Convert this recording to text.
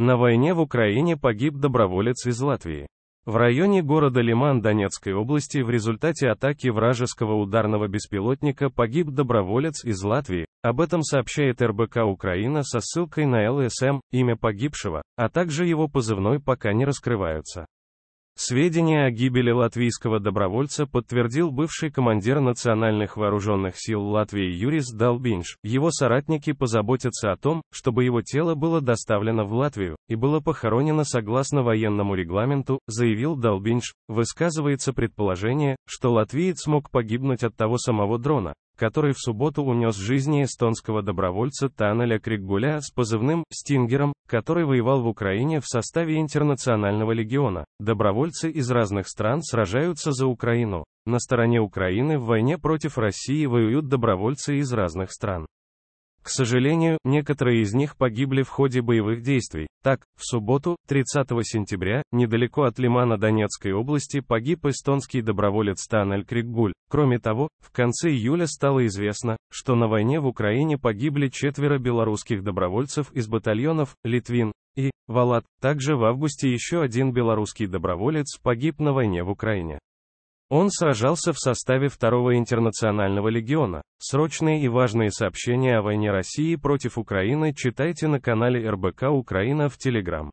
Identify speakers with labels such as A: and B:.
A: На войне в Украине погиб доброволец из Латвии. В районе города Лиман Донецкой области в результате атаки вражеского ударного беспилотника погиб доброволец из Латвии. Об этом сообщает РБК Украина со ссылкой на ЛСМ, имя погибшего, а также его позывной пока не раскрываются. Сведения о гибели латвийского добровольца подтвердил бывший командир Национальных вооруженных сил Латвии Юрис Далбинш. Его соратники позаботятся о том, чтобы его тело было доставлено в Латвию и было похоронено согласно военному регламенту, заявил Далбинш. Высказывается предположение, что латвиец мог погибнуть от того самого дрона, который в субботу унес жизни эстонского добровольца Танеля Крикгуля с позывным «Стингером», который воевал в Украине в составе Интернационального легиона. Добровольцы из разных стран сражаются за Украину. На стороне Украины в войне против России воюют добровольцы из разных стран. К сожалению, некоторые из них погибли в ходе боевых действий. Так, в субботу, 30 сентября, недалеко от Лимана Донецкой области погиб эстонский доброволец Танель Крикгуль. Кроме того, в конце июля стало известно, что на войне в Украине погибли четверо белорусских добровольцев из батальонов «Литвин» и «Валат». Также в августе еще один белорусский доброволец погиб на войне в Украине. Он сражался в составе Второго интернационального легиона. Срочные и важные сообщения о войне России против Украины читайте на канале РБК Украина в Телеграм.